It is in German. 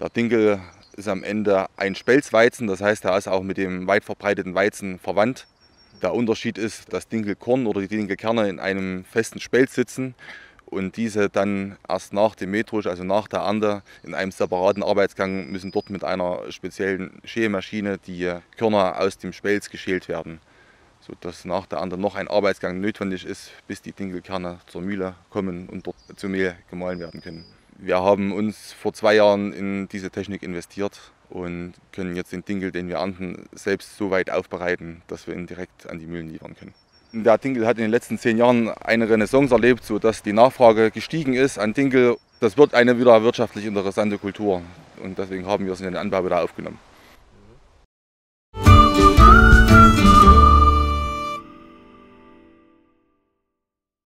Der Dinkel ist am Ende ein Spelzweizen, das heißt, er ist auch mit dem weit verbreiteten Weizen verwandt. Der Unterschied ist, dass Dinkelkorn oder die Dinkelkerne in einem festen Spelz sitzen und diese dann erst nach dem Metrisch, also nach der Ernte, in einem separaten Arbeitsgang müssen dort mit einer speziellen Schälmaschine die Körner aus dem Spelz geschält werden, sodass nach der Ernte noch ein Arbeitsgang notwendig ist, bis die Dinkelkerne zur Mühle kommen und dort zu Mehl gemahlen werden können. Wir haben uns vor zwei Jahren in diese Technik investiert und können jetzt den Dinkel, den wir ernten, selbst so weit aufbereiten, dass wir ihn direkt an die Mühlen liefern können. Der Dinkel hat in den letzten zehn Jahren eine Renaissance erlebt, sodass die Nachfrage gestiegen ist an Dinkel. Das wird eine wieder wirtschaftlich interessante Kultur und deswegen haben wir es in den Anbau wieder aufgenommen.